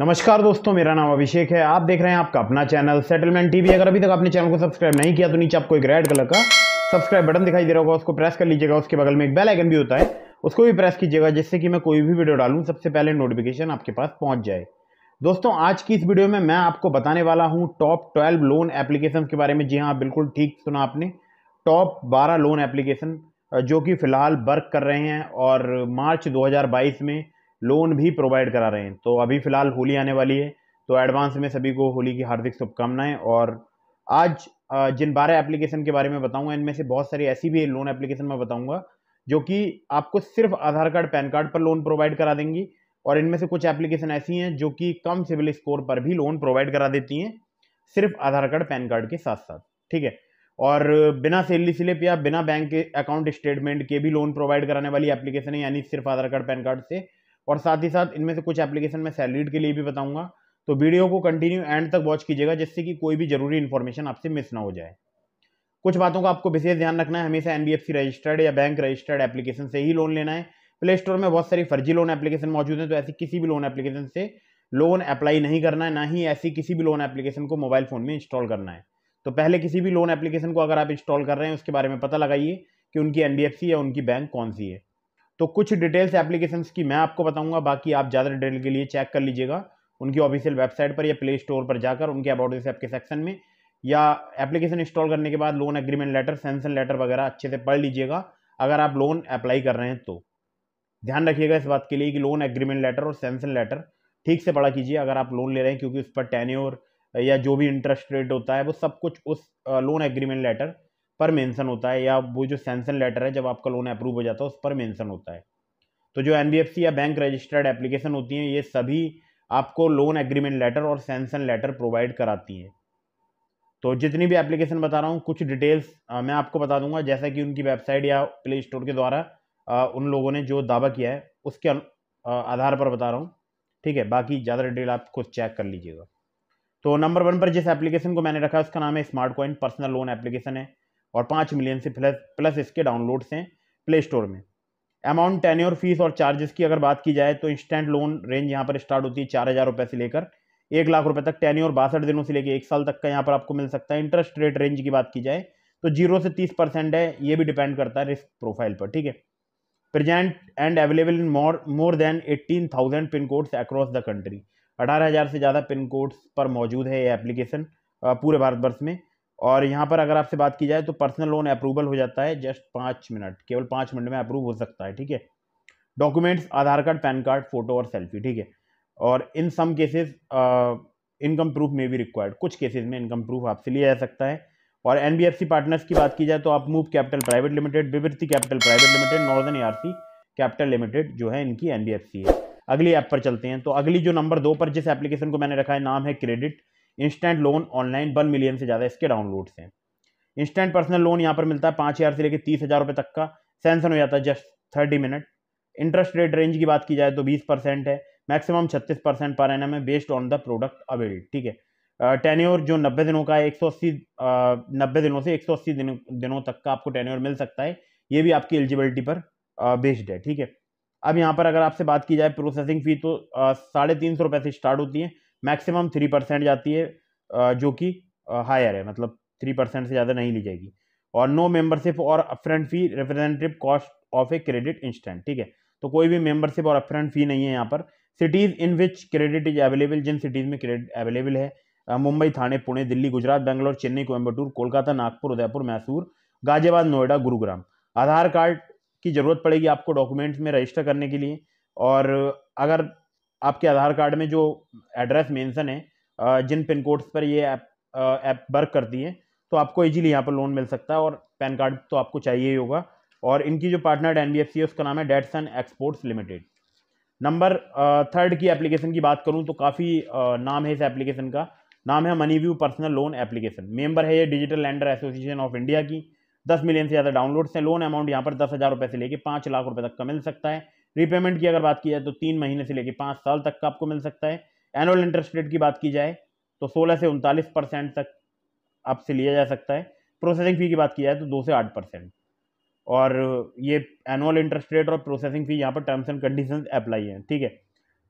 नमस्कार दोस्तों मेरा नाम अभिषेक है आप देख रहे हैं आपका अपना चैनल सेटलमेंट टीवी अगर अभी तक आपने चैनल को सब्सक्राइब नहीं किया तो नीचे आपको एक रेड कलर का सब्सक्राइब बटन दिखाई दे रहा होगा उसको प्रेस कर लीजिएगा उसके बगल में एक बेल आइकन भी होता है उसको भी प्रेस कीजिएगा जिससे कि मैं कोई भी वीडियो डालूँ सबसे पहले नोटिफिकेशन आपके पास पहुँच जाए दोस्तों आज की इस वीडियो में मैं आपको बताने वाला हूँ टॉप ट्वेल्व लोन एप्लीकेशन के बारे में जी हाँ बिल्कुल ठीक सुना आपने टॉप बारह लोन एप्लीकेशन जो कि फ़िलहाल वर्क कर रहे हैं और मार्च दो में लोन भी प्रोवाइड करा रहे हैं तो अभी फ़िलहाल होली आने वाली है तो एडवांस में सभी को होली की हार्दिक शुभकामनाएं और आज जिन बारह एप्लीकेशन के बारे में बताऊंगा इनमें से बहुत सारी ऐसी भी लोन एप्लीकेशन मैं बताऊंगा जो कि आपको सिर्फ आधार कार्ड पैन कार्ड पर लोन प्रोवाइड करा देंगी और इनमें से कुछ एप्लीकेशन ऐसी हैं जो कि कम सिविल स्कोर पर भी लोन प्रोवाइड करा देती हैं सिर्फ आधार कार्ड पैन कार्ड के साथ साथ ठीक है और बिना सैलरी स्लिप या बिना बैंक अकाउंट स्टेटमेंट के भी लोन प्रोवाइड कराने वाली एप्लीकेशन है यानी सिर्फ आधार कार्ड पैन कार्ड से और साथ ही साथ इनमें से कुछ एप्लीकेशन मैं सैलरीड के लिए भी बताऊँगा तो वीडियो को कंटिन्यू एंड तक वॉच कीजिएगा जिससे कि कोई भी जरूरी इन्फॉर्मेशन आपसे मिस ना हो जाए कुछ बातों का आपको विशेष ध्यान रखना है हमेशा एन रजिस्टर्ड या बैंक रजिस्टर्ड एप्लीकेशन से ही लोन लेना है प्ले स्टोर में बहुत सारी फर्जी लोन एप्लीकेशन मौजूद हैं तो ऐसी किसी भी लोन एप्लीकेशन से लोन अप्लाई नहीं करना है ना ही ऐसी किसी भी लोन एप्लीकेशन को मोबाइल फ़ोन में इंस्टॉल करना है तो पहले किसी भी लोन एप्लीकेशन को अगर आप इंस्टॉल कर रहे हैं उसके बारे में पता लगाइए कि उनकी एन या उनकी बैंक कौन सी है तो कुछ डिटेल्स एप्लीकेशन की मैं आपको बताऊंगा बाकी आप ज़्यादा डिटेल के लिए चेक कर लीजिएगा उनकी ऑफिशियल वेबसाइट पर या प्ले स्टोर पर जाकर उनके अबाउट दिस ऐप के सेक्शन में या एप्लीकेशन इंस्टॉल करने के बाद loan agreement letter sanction letter वगैरह अच्छे से पढ़ लीजिएगा अगर आप लोन अप्लाई कर रहे हैं तो ध्यान रखिएगा इस बात के लिए कि लोन एग्रीमेंट लेटर और सेंसन लेटर ठीक से पढ़ा कीजिए अगर आप लोन ले रहे हैं क्योंकि उस पर टेन्योर या जो भी इंटरेस्ट रेट होता है वो सब कुछ उस लोन एग्रीमेंट लेटर पर मेंशन होता है या वो जो सेंसन लेटर है जब आपका लोन अप्रूव हो जाता है उस पर मेंशन होता है तो जो एन या बैंक रजिस्टर्ड एप्लीकेशन होती हैं ये सभी आपको लोन एग्रीमेंट लेटर और सेंसन लेटर प्रोवाइड कराती हैं तो जितनी भी एप्लीकेशन बता रहा हूँ कुछ डिटेल्स मैं आपको बता दूंगा जैसा कि उनकी वेबसाइट या प्ले स्टोर के द्वारा उन लोगों ने जो दावा किया है उसके आधार पर बता रहा हूँ ठीक है बाकी ज़्यादा डिटेल आप खुद चेक कर लीजिएगा तो नंबर वन पर जिस एप्लीकेशन को मैंने रखा है उसका नाम है smart coin personal loan application है और पाँच मिलियन से प्लस प्लस इसके डाउनलोड्स हैं प्ले स्टोर में अमाउंट टेन्योर फीस और चार्जेस की अगर बात की जाए तो इंस्टेंट लोन रेंज यहाँ पर स्टार्ट होती है चार हज़ार रुपये से लेकर एक लाख रुपए तक ईयर बासठ दिनों से लेकर एक साल तक का यहाँ पर आपको मिल सकता है इंटरेस्ट रेट रेंज की बात की जाए तो जीरो से तीस परसेंट है ये भी डिपेंड करता है रिस्क प्रोफाइल पर ठीक है present and available in more more than eighteen thousand pin codes across the country अठारह हज़ार से ज़्यादा पिन कोड्स पर मौजूद है ये एप्लीकेशन पूरे भारतवर्ष में और यहाँ पर अगर आपसे बात की जाए तो पर्सनल लोन अप्रूवल हो जाता है जस्ट पाँच मिनट केवल पाँच मिनट में अप्रूव हो सकता है ठीक है documents Aadhaar card PAN card photo और सेल्फी ठीक है और in some cases income proof में भी रिक्वायर्ड कुछ केसेस में इनकम प्रूफ आपसे लिया जा सकता है और एन पार्टनर्स की बात की जाए तो आप Moove capital private limited Vivriti capital private limited Northern ए कैपिटल लिमिटेड जो है इनकी एन है अगली ऐप पर चलते हैं तो अगली जो नंबर दो पर जिस एप्लीकेशन को मैंने रखा है नाम है credit instant loan online one million से ज़्यादा इसके डाउनलोड्स हैं इंस्टेंट पर्सनल लोन यहाँ पर मिलता है पाँच हज़ार से लेकर तीस हज़ार रुपये तक का सेंसन हो जाता है just thirty minute interest rate range की बात की जाए तो बीस परसेंट है मैक्सिमम छत्तीस परसेंट पर एन एम है based on the product availed ठीक है टेन्योर जो नब्बे दिनों का है अस्सी नब्बे दिनों से एक सौ अस्सी दिनों दिनों तक का आपको टेन्योर मिल सकता है ये भी आपकी एलिजिबिलिटी पर बेस्ड है ठीक है अब यहाँ पर अगर आपसे बात की जाए प्रोसेसिंग फ़ी तो साढ़े तीन सौ रुपये से स्टार्ट होती है मैक्सिमम थ्री परसेंट जाती है जो कि हायर है मतलब थ्री परसेंट से ज़्यादा नहीं ली जाएगी और नो मेंबरशिप और upfront fee representative cost of a credit instant ठीक है तो कोई भी मेंबरशिप और अपफ्रंट फी नहीं है यहाँ पर cities in which credit is available जिन सिटीज़ में क्रेडिट अवेलेबल है मुंबई थाने पुणे दिल्ली गुजरात बेंगलोर चेन्नई कोयम्बटूर कोलकाता नागपुर उदयपुर मैसूर गाजियाबाद नोएडा गुरुग्राम आधार कार्ड की ज़रूरत पड़ेगी आपको डॉक्यूमेंट्स में रजिस्टर करने के लिए और अगर आपके आधार कार्ड में जो एड्रेस मेंशन है जिन पिन कोड्स पर ये ऐप ऐप वर्क करती है तो आपको इजीली यहाँ पर लोन मिल सकता है और पैन कार्ड तो आपको चाहिए ही होगा और इनकी जो partner N B F C है उसका नाम है Datson exports limited number third की एप्लीकेशन की बात करूँ तो काफ़ी नाम है इस एप्लीकेशन का नाम है money view personal loan application member है ये digital lender association of India की दस मिलियन से ज़्यादा डाउनलोड्स हैं लोन अमाउंट यहाँ पर दस हज़ार रुपये से लेकर पाँच लाख रुपये तक का मिल सकता है रीपेमेंट की अगर बात की जाए तो तीन महीने से लेकर पाँच साल तक का आपको मिल सकता है एनुअल इंटरेस्ट रेट की बात की जाए तो सोलह से उनतालीस परसेंट तक आपसे लिया जा सकता है प्रोसेसिंग फ़ी की बात की जाए तो दो से आठ परसेंट और ये एनुअल इंटरेस्ट रेट और प्रोसेसिंग फ़ी यहाँ पर टर्म्स एंड कंडीशन अप्लाई हैं ठीक है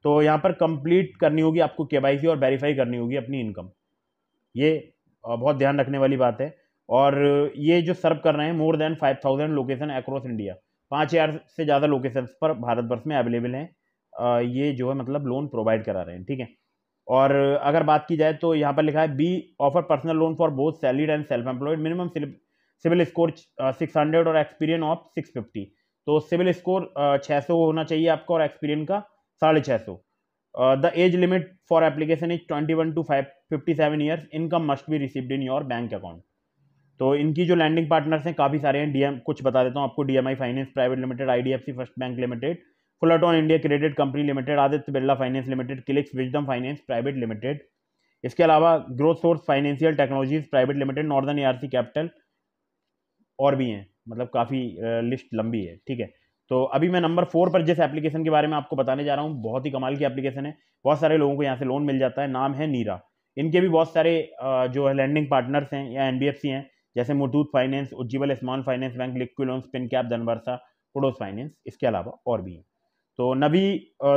तो यहाँ पर कंप्लीट करनी होगी आपको के और वेरीफाई करनी होगी अपनी इनकम ये बहुत ध्यान रखने वाली बात है और ये जो सर्व कर रहे हैं more than five thousand location across India पाँच हज़ार से ज़्यादा लोकेशंस पर भारतवर्ष में अवेलेबल हैं ये जो है मतलब लोन प्रोवाइड करा रहे हैं ठीक है और अगर बात की जाए तो यहाँ पर लिखा है be offer personal loan for both salaried and self employed minimum CIBIL score six hundred और एक्सपीरियंस ऑफ सिक्स फिफ्टी तो सिविल स्कोर छः सौ होना चाहिए आपका और एक्सपीरियंस का साढ़े छः सौ the age limit for application is twenty one to five fifty seven years income must be received in your bank account तो इनकी जो लैंडिंग पार्टनर्स हैं काफ़ी सारे हैं डीएम कुछ बता देता हूँ आपको DMI finance private limited IDFC first bank limited Fullerton India credit company limited Aditya Birla finance limited Clix wisdom finance private limited इसके अलावा growth source financial technologies private limited Northern ए कैपिटल और भी हैं मतलब काफ़ी लिस्ट लंबी है ठीक है तो अभी मैं नंबर फोर पर जिस एप्लीकेशन के बारे में आपको बताने जा रहा हूँ बहुत ही कमाल की एप्लीकेशन है बहुत सारे लोगों को यहाँ से लोन मिल जाता है नाम है नीरा इनके भी बहुत सारे जो है लैंडिंग पार्टनर्स हैं या एन हैं जैसे Muthoot finance Ujjivan small finance bank liquid loan spin cap Dhanvarsha पुडोस फाइनेंस इसके अलावा और भी हैं तो नबी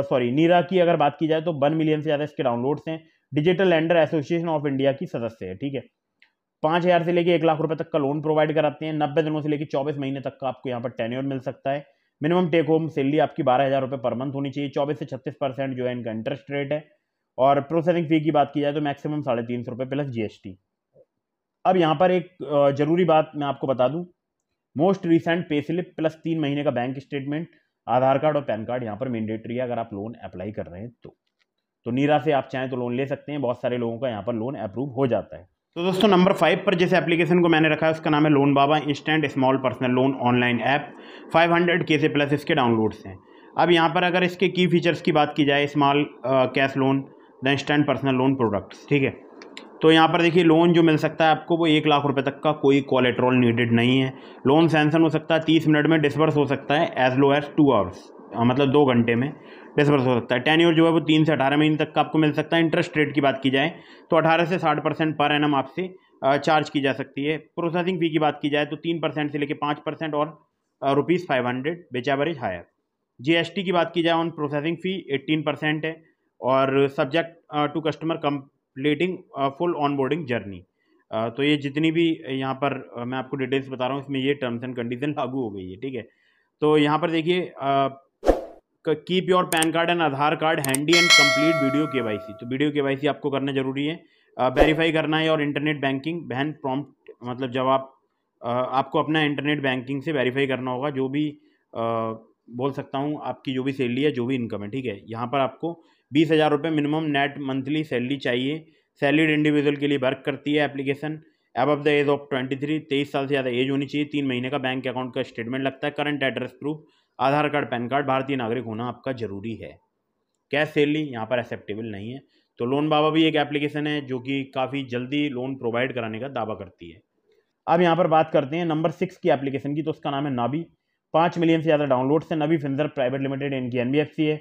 सॉरी नीरा की अगर बात की जाए तो वन मिलियन से ज़्यादा इसके डाउनलोड्स हैं digital lender association of India की सदस्य है ठीक है पाँच हज़ार से लेकर एक लाख रुपए तक का लोन प्रोवाइड कराते हैं नब्बे दिनों से लेकर चौबीस महीने तक का आपको यहाँ पर टेन्योर मिल सकता है मिनिमम टेक होम सैलरी आपकी बारह हज़ार रुपये पर मंथ होनी चाहिए चौबीस से छत्तीस परसेंट जो है इनका इंटरेस्ट रेट है और प्रोसेसिंग फ़ी की बात की जाए तो मैक्सिमम साढ़े तीन सौ रुपये प्लस जीएसटी अब यहाँ पर एक ज़रूरी बात मैं आपको बता दूँ most recent pay slip plus तीन महीने का बैंक स्टेटमेंट आधार कार्ड और पैन कार्ड यहाँ पर मैंडेटरी है अगर आप लोन अप्लाई कर रहे हैं तो तो नीरा से आप चाहें तो लोन ले सकते हैं बहुत सारे लोगों का यहाँ पर लोन अप्रूव हो जाता है तो दोस्तों नंबर फाइव पर जैसे एप्लीकेशन को मैंने रखा है उसका नाम है loan Baba instant small personal loan online app 500 के से प्लस इसके डाउनलोड्स हैं अब यहाँ पर अगर इसके की फीचर्स की बात की जाए small cash loan the instant personal loan products ठीक है तो यहाँ पर देखिए लोन जो मिल सकता है आपको वो एक लाख रुपए तक का कोई कोलेट्रॉल नीडेड नहीं है लोन सैंसन हो सकता है तीस मिनट में डिसबर्स हो सकता है as low as two hours मतलब दो घंटे में डिसबर्स हो सकता है टेन ईयर जो है वो तीन से अठारह महीने तक का आपको मिल सकता है इंटरेस्ट रेट की बात की जाए तो अठारह से साठ परसेंट पर एन आपसे चार्ज की जा सकती है प्रोसेसिंग फ़ी की बात की जाए तो तीन परसेंट से लेकर पाँच परसेंट और रुपीज़ फाइव हंड्रेड बेच एवरेज हायर जीएसटी की बात की जाए on processing fee eighteen percent है और subject to customer come completing full onboarding journey तो ये जितनी भी यहाँ पर uh, मैं आपको डिटेल्स बता रहा हूँ इसमें ये टर्म्स एंड कंडीशन लागू हो गई है ठीक है तो यहाँ पर देखिए keep your PAN card and Aadhaar card handy and complete video के तो वीडियो के आपको करना जरूरी है वेरीफाई uh, करना है और इंटरनेट बैंकिंग बहन प्रॉम्प्ट मतलब जब आप uh, आपको अपना इंटरनेट बैंकिंग से वेरीफाई करना होगा जो भी बोल सकता हूँ आपकी जो भी सैलरी है जो भी इनकम है ठीक है यहाँ पर आपको बीस हज़ार रुपये मिनिमम नेट मंथली सैलरी चाहिए सैलरीड इंडिविजुअल के लिए वर्क करती है एप्लीकेशन अब अब the age of twenty three तेईस साल से ज़्यादा एज होनी चाहिए तीन महीने का बैंक अकाउंट का स्टेटमेंट लगता है current address proof Aadhaar card PAN card भारतीय नागरिक होना आपका ज़रूरी है कैश सैलरी यहाँ पर एक्सेप्टेबल नहीं है तो लोन बाबा भी एक एप्लीकेशन है जो कि काफ़ी जल्दी लोन प्रोवाइड कराने का दावा करती है अब यहाँ पर बात करते हैं नंबर सिक्स की एप्लीकेशन की तो उसका नाम है नाबी पाँच मिलियन से ज़्यादा डाउनलोड्स है नबी फिंजर प्राइवेट लिमिटेड इनकी एन है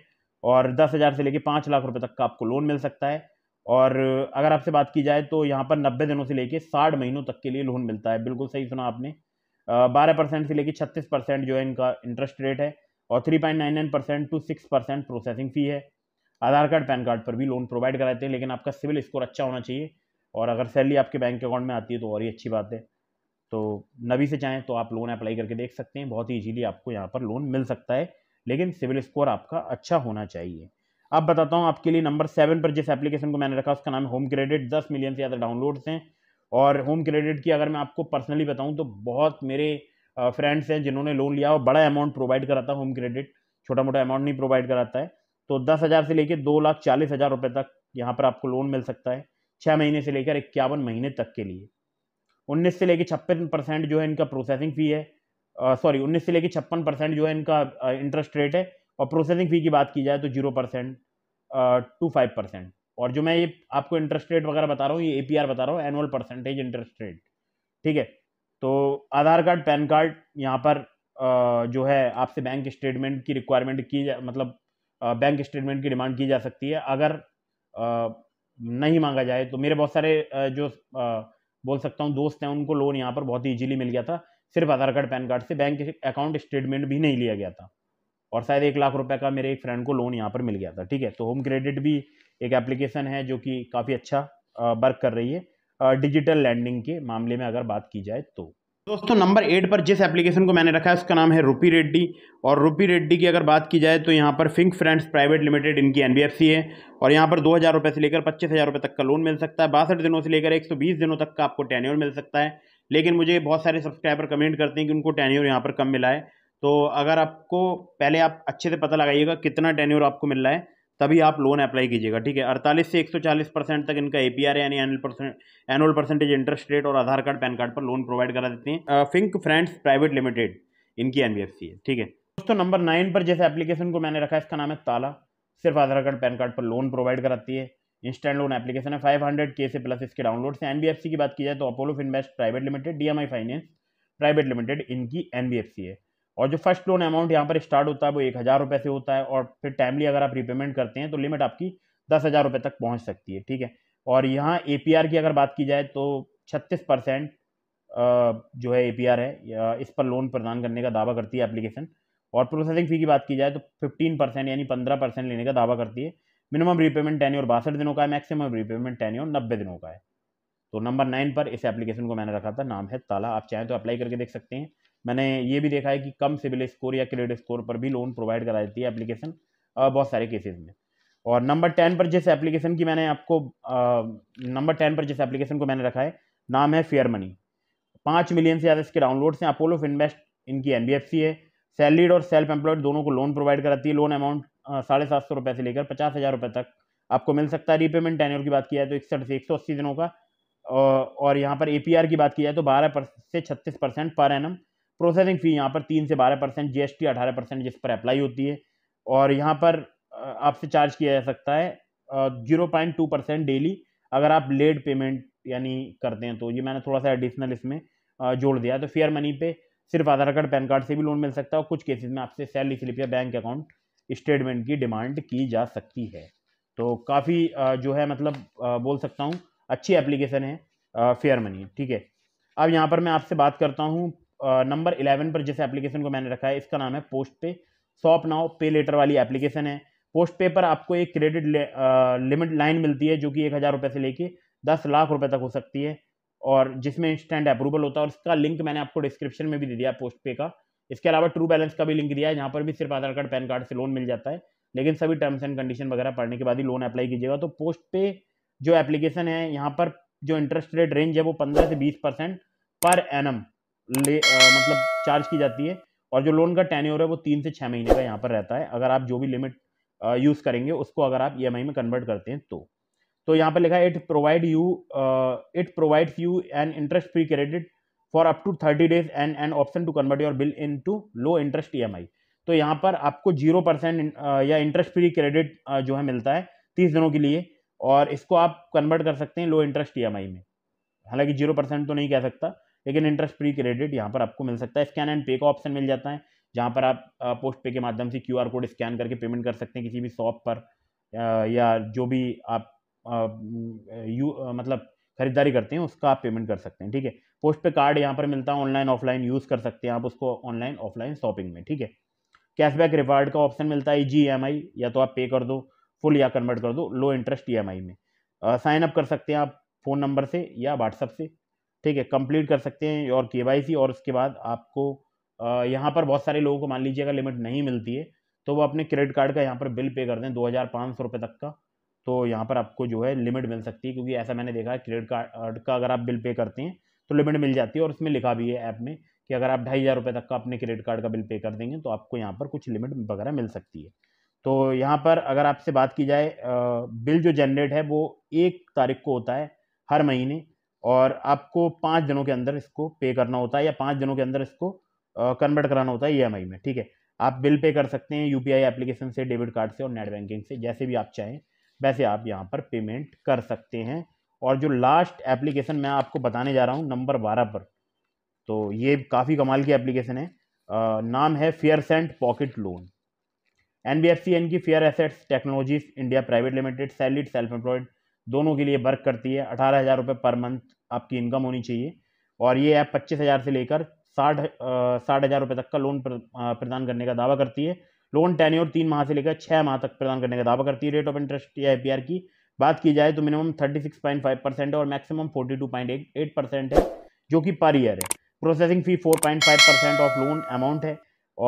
और दस हज़ार से लेकर पाँच लाख रुपए तक का आपको लोन मिल सकता है और अगर आपसे बात की जाए तो यहाँ पर नब्बे दिनों से लेकर साठ महीनों तक के लिए लोन मिलता है बिल्कुल सही सुना आपने बारह परसेंट से लेकर छत्तीस परसेंट जो है इनका इंटरेस्ट रेट है और three point nine nine percent to six percent processing fee है आधार कार्ड पैन कार्ड पर भी लोन प्रोवाइड कराते हैं लेकिन आपका सिविल स्कोर अच्छा होना चाहिए और अगर सैलरी आपके बैंक अकाउंट में आती है तो और ही अच्छी बात है तो नबी से चाहें तो आप लोन अप्लाई करके देख सकते हैं बहुत ही इजीली आपको यहाँ पर लोन मिल सकता है लेकिन सिविल स्कोर आपका अच्छा होना चाहिए अब बताता हूँ आपके लिए नंबर सेवन पर जिस एप्लीकेशन को मैंने रखा उसका नाम होम क्रेडिट दस मिलियन से ज़्यादा डाउनलोड्स हैं और होम क्रेडिट की अगर मैं आपको पर्सनली बताऊँ तो बहुत मेरे फ्रेंड्स हैं जिन्होंने लोन लिया और बड़ा अमाउंट प्रोवाइड कराता है होम क्रेडिट छोटा मोटा अमाउंट नहीं प्रोवाइड कराता है तो दस हज़ार से लेकर दो लाख चालीस हज़ार रुपये तक यहाँ पर आपको लोन मिल सकता है छः महीने से लेकर इक्यावन महीने तक के लिए उन्नीस से लेकर छप्पन परसेंट जो है इनका प्रोसेसिंग फ़ी है सॉरी उन्नीस से लेकर छप्पन परसेंट जो है इनका इंटरेस्ट रेट है और प्रोसेसिंग फ़ी की बात की जाए तो zero percent to five percent और जो मैं ये आपको इंटरेस्ट रेट वगैरह बता रहा हूँ ये ए बता रहा हूँ एनुअल परसेंटेज इंटरेस्ट रेट ठीक है तो आधार कार्ड पैन कार्ड यहाँ पर जो है आपसे बैंक स्टेटमेंट की रिक्वायरमेंट की जा मतलब बैंक स्टेटमेंट की डिमांड की जा सकती है अगर नहीं मांगा जाए तो मेरे बहुत सारे जो बोल सकता हूँ दोस्त हैं उनको लोन यहाँ पर बहुत ईजीली मिल गया था सिर्फ आधार कार्ड पैन कार्ड से बैंक अकाउंट स्टेटमेंट भी नहीं लिया गया था और शायद एक लाख रुपए का मेरे एक फ्रेंड को लोन यहाँ पर मिल गया था ठीक है तो होम क्रेडिट भी एक एप्लीकेशन है जो कि काफ़ी अच्छा वर्क कर रही है डिजिटल लैंडिंग के मामले में अगर बात की जाए तो दोस्तों नंबर एट पर जिस एप्लीकेशन को मैंने रखा है उसका नाम है रूपी रेड्डी और रूपी रेड्डी की अगर बात की जाए तो यहाँ पर फिंक फ्रेंड्स प्राइवेट लिमिटेड इनकी एन है और यहाँ पर दो हज़ार रुपये से लेकर पच्चीस हज़ार रुपये तक का लोन मिल सकता है बासठ दिनों से लेकर एक सौ बीस दिनों तक का आपको टेन्योर मिल सकता है लेकिन मुझे बहुत सारे सब्सक्राइबर कमेंट करते हैं कि उनको टेन्यूर यहाँ पर कम मिला है तो अगर आपको पहले आप अच्छे से पता लगाइएगा कितना टेन्यूर आपको मिल रहा है तभी आप लोन अप्लाई कीजिएगा ठीक है अड़तालीस से 140 परसेंट तक इनका ए पी आर यानी annual percent annual percentage interest rate और आधार कार्ड पैन कार्ड पर लोन प्रोवाइड करा देते हैं फिंक फ्रेंड्स प्राइवेट लिमिटेड इनकी एन है ठीक है दोस्तों नंबर नाइन पर जैसे एप्लीकेशन को मैंने रखा है इसका नाम है ताला सिर्फ आधार कार्ड पैन कार्ड पर लोन प्रोवाइड कराती है इंस्टेंट लोन एप्लीकेशन है फाइव हंड्रेड के से प्लस इसके डाउनलोड से एनबीएफसी की बात की जाए तो Apollo Finvest private limited DMI finance private limited इनकी एनबीएफसी है और जो फर्स्ट लोन अमाउंट यहाँ पर स्टार्ट होता है वो एक हज़ार रुपये से होता है और फिर टाइमली अगर आप रीपेमेंट करते हैं तो लिमिट आपकी दस हज़ार रुपये तक पहुँच सकती है ठीक है और यहाँ ए पी आर की अगर बात की जाए तो छत्तीस परसेंट जो है ए पी आर है इस पर लोन प्रदान करने का दावा करती है एप्लीकेशन और प्रोसेसिंग फ़ी की बात की जाए तो फिफ्टीन परसेंट यानी पंद्रह परसेंट लेने का दावा करती है मिनिमम रीपेमेंट टेन और बासठ दिनों का है मैक्सिमम रीपेमेंट और नब्बे दिनों का है तो नंबर नाइन पर इस एप्लीकेशन को मैंने रखा था नाम है ताला आप चाहें तो अप्लाई करके देख सकते हैं मैंने ये भी देखा है कि कम सिविल स्कोर या क्रेडिट स्कोर पर भी लोन प्रोवाइड करा देती है एप्लीकेशन बहुत सारे केसेज में और नंबर टेन पर जिस एप्लीकेशन की मैंने आपको नंबर टेन पर जिस एप्लीकेशन को मैंने रखा है नाम है फेयर मनी पाँच मिलियन से ज़्यादा इसके डाउनलोड्स हैं अपोलो इन्वेस्ट इनकी एन है सैलरीड और सेल्फ एम्प्लॉयड दोनों को लोन प्रोवाइड कराती है लोन अमाउंट हाँ, साढ़े सात सौ रुपये से लेकर पचास हज़ार रुपये तक आपको मिल सकता है रीपेमेंट टेन्योर की बात किया जाए तो इकसठ से एक सौ अस्सी दिनों का और यहाँ पर ए की बात की जाए तो बारह से छत्तीस percent per N processing fee यहाँ पर तीन से बारह परसेंट जी एस टी अठारह परसेंट जिस पर अप्लाई होती है और यहाँ पर आपसे चार्ज किया जा सकता है zero point two percent daily अगर आप लेट पेमेंट यानी करते हैं तो ये मैंने थोड़ा सा एडिशनल इसमें जोड़ दिया तो फेयर मनी पे सिर्फ आधार कार्ड पैन कार्ड से भी लोन मिल सकता है और कुछ केसेस में आपसे सैलरी स्लिप या बैंक अकाउंट स्टेटमेंट की डिमांड की जा सकती है तो काफ़ी जो है मतलब बोल सकता हूँ अच्छी एप्लीकेशन है फेयर मनी ठीक है अब यहाँ पर मैं आपसे बात करता हूँ नंबर इलेवन पर जिस एप्लीकेशन को मैंने रखा है इसका नाम है PostPe shop now pay later वाली एप्लीकेशन है पोस्ट पे पर आपको एक क्रेडिट लिमिट लाइन मिलती है जो कि एक हज़ार रुपये से लेके दस लाख रुपए तक हो सकती है और जिसमें इंस्टेंट अप्रूवल होता है और इसका लिंक मैंने आपको डिस्क्रिप्शन में भी दे दिया पोस्ट पे का इसके अलावा ट्रू बैलेंस का भी लिंक दिया है यहाँ पर भी सिर्फ आधार कार्ड पैन कार्ड से लोन मिल जाता है लेकिन सभी टर्म्स एंड कंडीशन वगैरह पढ़ने के बाद ही लोन अप्लाई कीजिएगा तो पोस्ट पे जो एप्लीकेशन है यहाँ पर जो इंटरेस्ट रेट रेंज है वो पंद्रह से बीस परसेंट पर एम ले आ, मतलब चार्ज की जाती है और जो लोन का टेन है वो तीन से छः महीने का यहाँ पर रहता है अगर आप जो भी लिमिट यूज़ करेंगे उसको अगर आप ई e में कन्वर्ट करते हैं तो तो यहाँ पर लिखा है it provide you it provides you an interest free credit for up to thirty days and and option to convert your bill into low interest ई तो यहाँ पर आपको जीरो परसेंट या इंटरेस्ट फ्री क्रेडिट जो है मिलता है तीस दिनों के लिए और इसको आप कन्वर्ट कर सकते हैं लो इंटरेस्ट ई में हालांकि जीरो परसेंट तो नहीं कह सकता लेकिन इंटरेस्ट फ्री क्रेडिट यहाँ पर आपको मिल सकता है स्कैन एंड पे का ऑप्शन मिल जाता है जहाँ पर आप पोस्ट पे के माध्यम से क्यू कोड स्कैन करके पेमेंट कर सकते हैं किसी भी शॉप पर या जो भी आप यू मतलब खरीदारी करते हैं उसका आप पेमेंट कर सकते हैं ठीक है पोस्ट पे कार्ड यहाँ पर मिलता है ऑनलाइन ऑफलाइन यूज़ कर सकते हैं आप उसको ऑनलाइन ऑफलाइन शॉपिंग में ठीक है कैशबैक रिवार्ड का ऑप्शन मिलता है जी e या तो आप पे कर दो फुल या कन्वर्ट कर दो लो इंटरेस्ट ई में साइन अप कर सकते हैं आप फ़ोन नंबर से या व्हाट्सअप से ठीक है कंप्लीट कर सकते हैं और के और उसके बाद आपको यहाँ पर बहुत सारे लोगों को मान लीजिएगा लिमिट नहीं मिलती है तो वो अपने क्रेडिट कार्ड का यहाँ पर बिल पे कर दें दो हज़ार पाँच सौ रुपये तक का तो यहाँ पर आपको जो है लिमिट मिल सकती है क्योंकि ऐसा मैंने देखा है क्रेडिट कार्ड का अगर आप बिल पे करते हैं तो लिमिट मिल जाती है और इसमें लिखा भी है ऐप में कि अगर आप ढाई हज़ार रुपये तक का अपने क्रेडिट कार्ड का बिल पे कर देंगे तो आपको यहाँ पर कुछ लिमिट वगैरह मिल सकती है तो यहाँ पर अगर आपसे बात की जाए बिल जो जनरेट है वो एक तारीख को होता है हर महीने और आपको पाँच दिनों के अंदर इसको पे करना होता है या पाँच दिनों के अंदर इसको कन्वर्ट कराना होता है ई e में ठीक है आप बिल पे कर सकते हैं यू एप्लीकेशन से डेबिट कार्ड से और नेट बैंकिंग से जैसे भी आप चाहें वैसे आप यहाँ पर पेमेंट कर सकते हैं और जो लास्ट एप्लीकेशन मैं आपको बताने जा रहा हूँ नंबर बारह पर तो ये काफ़ी कमाल की एप्लीकेशन है आ, नाम है Faircent pocket loan N B F C एन की Fair Assets Technologies India private limited salaried self employed दोनों के लिए वर्क करती है अठारह हज़ार रुपये पर मंथ आपकी इनकम होनी चाहिए और ये ऐप पच्चीस हज़ार से लेकर साठ साठ हज़ार रुपये तक का लोन प्रदान करने का दावा करती है लोन टेन और तीन माह से लेकर छः माह तक प्रदान करने का दावा करती है रेट ऑफ इंटरेस्ट या आई की बात की जाए तो minimum thirty six point five percent है और maximum forty two point eight percent है जो कि पर ईयर है processing fee four point five percent of loan amount है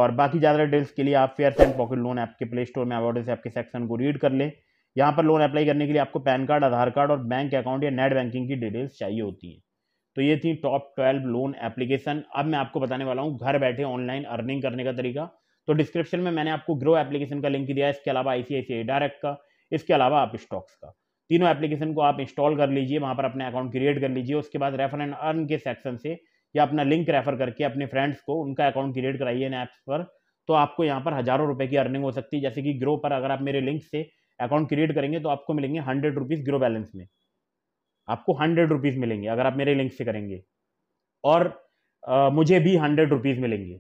और बाकी ज़्यादा डिटेल्स के लिए आप fair and pocket loan app के प्ले स्टोर में अवॉर्ड ऐप के सेक्शन को रीड कर लें यहाँ पर लोन अप्लाई करने के लिए आपको पैन कार्ड आधार कार्ड और बैंक अकाउंट या नेट बैंकिंग की डिटेल्स चाहिए होती हैं तो ये थी टॉप ट्वेल्व लोन एप्लीकेशन अब मैं आपको बताने वाला हूँ घर बैठे ऑनलाइन अर्निंग करने का तरीका तो डिस्क्रिप्शन में मैंने आपको ग्रो एप्लीकेशन का लिंक दिया है इसके अलावा आई डायरेक्ट का इसके अलावा आप स्टॉक्स का तीनों एप्लीकेशन को आप इंस्टॉल कर लीजिए वहाँ पर अपने अकाउंट क्रिएट कर लीजिए उसके बाद रेफर एंड अर्न के सेक्शन से या अपना लिंक रेफर करके अपने फ्रेंड्स को उनका अकाउंट क्रिएट कराइए इन ऐप्स पर तो आपको यहाँ पर हज़ारों रुपये की अर्निंग हो सकती है जैसे कि ग्रो पर अगर आप मेरे लिंक से अकाउंट क्रिएट करेंगे तो आपको मिलेंगे हंड्रेड रुपीज़ ग्रो बैलेंस में आपको हंड्रेड रुपीज़ मिलेंगे अगर आप मेरे लिंक से करेंगे और आ, मुझे भी हंड्रेड रुपीज़ मिलेंगे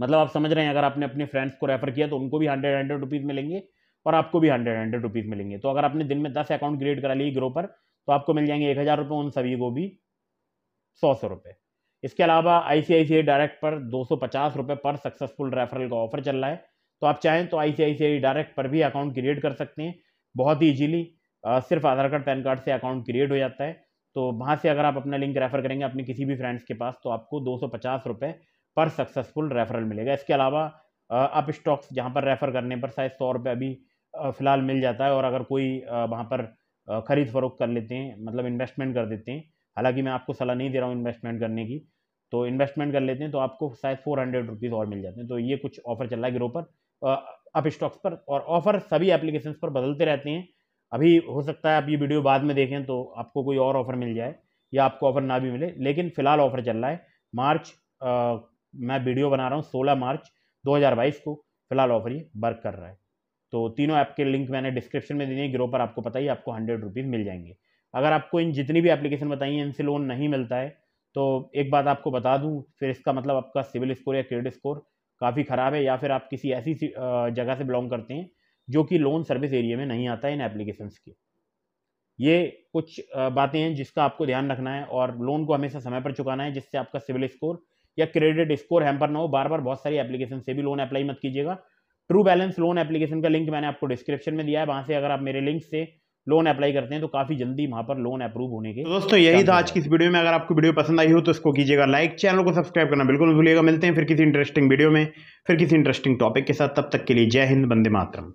मतलब आप समझ रहे हैं अगर आपने अपने फ्रेंड्स को रेफर किया तो उनको भी हंड्रेड हंड्रेड रुपीज़ मिलेंगे और आपको भी हंड्रेड हंड्रेड रुपीज़ मिलेंगे तो अगर आपने दिन में दस अकाउंट क्रिएट करा लिए ग्रो पर तो आपको मिल जाएंगे एक हज़ार रुपये उन सभी को भी सौ सौ रुपये इसके अलावा आई सी सी आई आई डायरेक्ट पर दो सौ पचास रुपये पर सक्सेसफुल रेफरल का ऑफर चल रहा है तो आप चाहें तो आई डायरेक्ट पर भी अकाउंट क्रिएट कर सकते हैं बहुत ही ईजीली सिर्फ आधार कार्ड पैन कार्ड से अकाउंट क्रिएट हो जाता है तो वहाँ से अगर आप अपना लिंक रेफर करेंगे अपने किसी भी फ्रेंड्स के पास तो आपको दो सौ पचास रुपये पर सक्सेसफुल रेफरल मिलेगा इसके अलावा आप स्टॉक्स जहाँ पर रेफ़र करने पर शायद सौ रुपये अभी फ़िलहाल मिल जाता है और अगर कोई वहाँ पर ख़रीद फरोख कर लेते हैं मतलब इन्वेस्टमेंट कर देते हैं हालांकि मैं आपको सलाह नहीं दे रहा हूँ इन्वेस्टमेंट करने की तो इन्वेस्टमेंट कर लेते हैं तो आपको शायद फोर हंड्रेड रुपीज़ और मिल जाते हैं तो ये कुछ ऑफर चल रहा है गिरो पर अप स्टॉक्स पर और ऑफर सभी एप्लीकेशन पर बदलते रहते हैं अभी हो सकता है आप ये वीडियो बाद में देखें तो आपको कोई और ऑफर मिल जाए या आपको ऑफर ना भी मिले लेकिन फ़िलहाल ऑफर चल रहा है मार्च मैं वीडियो बना रहा हूँ सोलह मार्च दो को फिलहाल ऑफर ये वर्क कर रहा है तो तीनों ऐप के लिंक मैंने डिस्क्रिप्शन में दी है ग्रो पर आपको पता ही आपको हंड्रेड रुपीज़ मिल जाएंगे अगर आपको इन जितनी भी एप्लीकेशन बताई हैं इनसे लोन नहीं मिलता है तो एक बात आपको बता दूं फिर इसका मतलब आपका सिविल स्कोर या क्रेडिट स्कोर काफ़ी ख़राब है या फिर आप किसी ऐसी जगह से बिलोंग करते हैं जो कि लोन सर्विस एरिया में नहीं आता है इन एप्लीकेशंस के ये कुछ बातें हैं जिसका आपको ध्यान रखना है और लोन को हमेशा समय पर चुकाना है जिससे आपका सिविल स्कोर या क्रेडिट स्कोर हैम्पर ना हो बार बार बहुत सारी एप्लीकेशन से भी लोन अप्लाई मत कीजिएगा ट्रू बैलेंस लोन एप्लीकेशन का लिंक मैंने आपको डिस्क्रिप्शन में दिया है वहाँ से अगर आप मेरे लिंक से लोन अप्लाई करते हैं तो काफ़ी जल्दी वहाँ पर लोन अप्रूव होने के तो दोस्तों यही था आज की इस वीडियो में अगर आपको वीडियो पसंद आई हो तो इसको कीजिएगा लाइक चैनल को सब्सक्राइब करना बिल्कुल भूलिएगा मिलते हैं फिर किसी इंटरेस्टिंग वीडियो में फिर किसी इंटरेस्टिंग टॉपिक के साथ तब तक के लिए जय हिंद बंदे मातरम